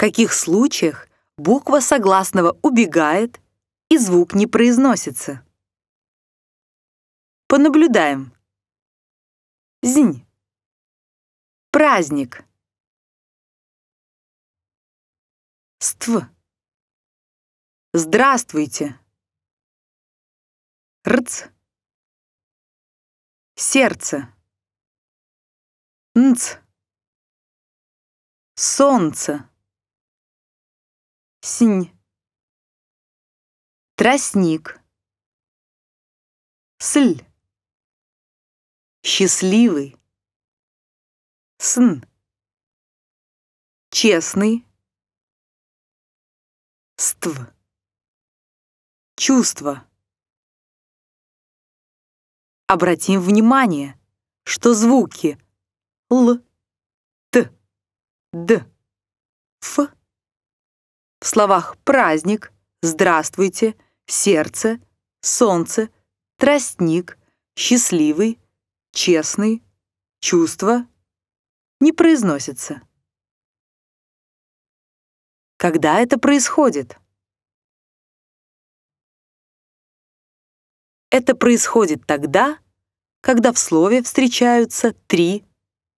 каких случаях буква согласного убегает и звук не произносится. Понаблюдаем. Зинь. Праздник. Ств. Здравствуйте. Рц. Сердце. Нц. Солнце. Трясень. Тростник. Сль. Счастливый. Сн. Честный. Ств. Чувство. Обратим внимание, что звуки Л, Т, Д словах «праздник», «здравствуйте», «сердце», «солнце», «тростник», «счастливый», «честный», «чувство» не произносится. Когда это происходит? Это происходит тогда, когда в слове встречаются три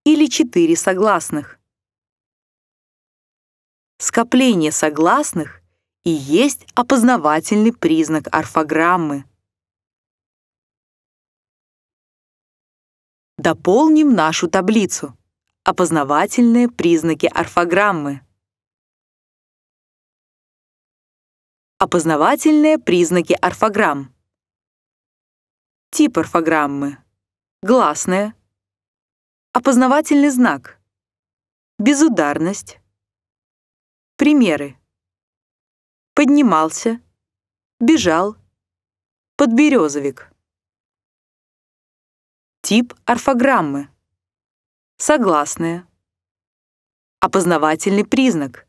или четыре согласных скопление согласных и есть опознавательный признак орфограммы. Дополним нашу таблицу. Опознавательные признаки орфограммы. Опознавательные признаки орфограмм. Тип орфограммы. Гласная. Опознавательный знак. Безударность Примеры. Поднимался, бежал, подберезовик. Тип орфограммы. Согласная. Опознавательный признак.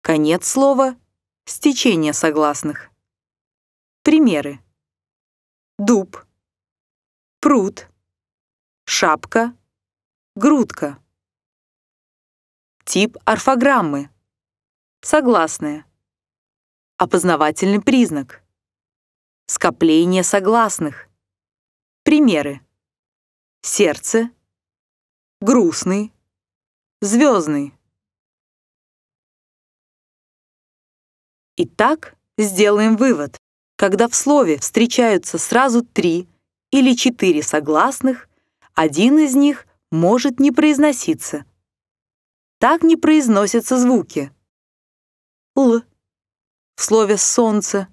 Конец слова — стечение согласных. Примеры. Дуб. Пруд. Шапка. Грудка. Тип орфограммы. Согласные. Опознавательный признак. Скопление согласных. Примеры. Сердце. Грустный. Звездный. Итак, сделаем вывод. Когда в слове встречаются сразу три или четыре согласных, один из них может не произноситься. Так не произносятся звуки — Л в слове «солнце»,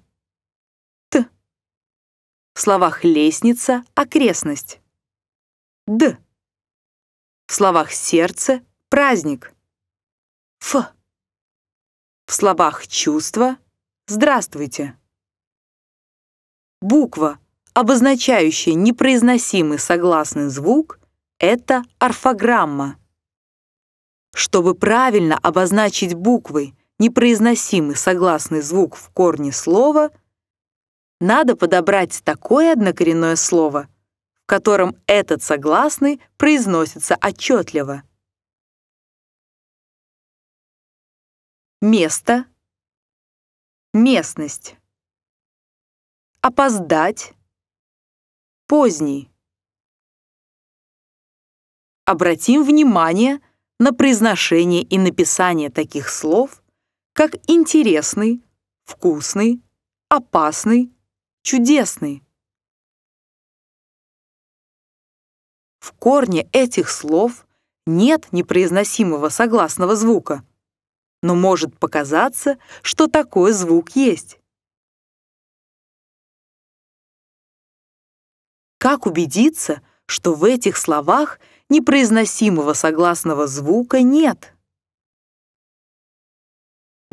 Т в словах «лестница», «окрестность», Д в словах «сердце», «праздник», Ф в словах «чувство», «здравствуйте». Буква, обозначающая непроизносимый согласный звук, это орфограмма. Чтобы правильно обозначить буквы непроизносимый согласный звук в корне слова, надо подобрать такое однокоренное слово, в котором этот согласный произносится отчетливо. Место, местность, опоздать, поздний. Обратим внимание на произношение и написание таких слов – как интересный, вкусный, опасный, чудесный. В корне этих слов нет непроизносимого согласного звука, но может показаться, что такой звук есть. Как убедиться, что в этих словах непроизносимого согласного звука нет?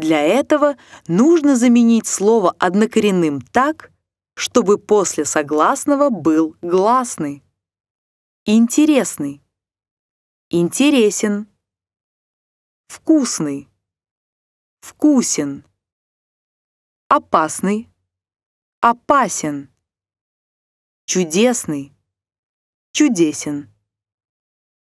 Для этого нужно заменить слово однокоренным так, чтобы после согласного был гласный. Интересный. Интересен. Вкусный. Вкусен. Опасный. Опасен. Чудесный. Чудесен.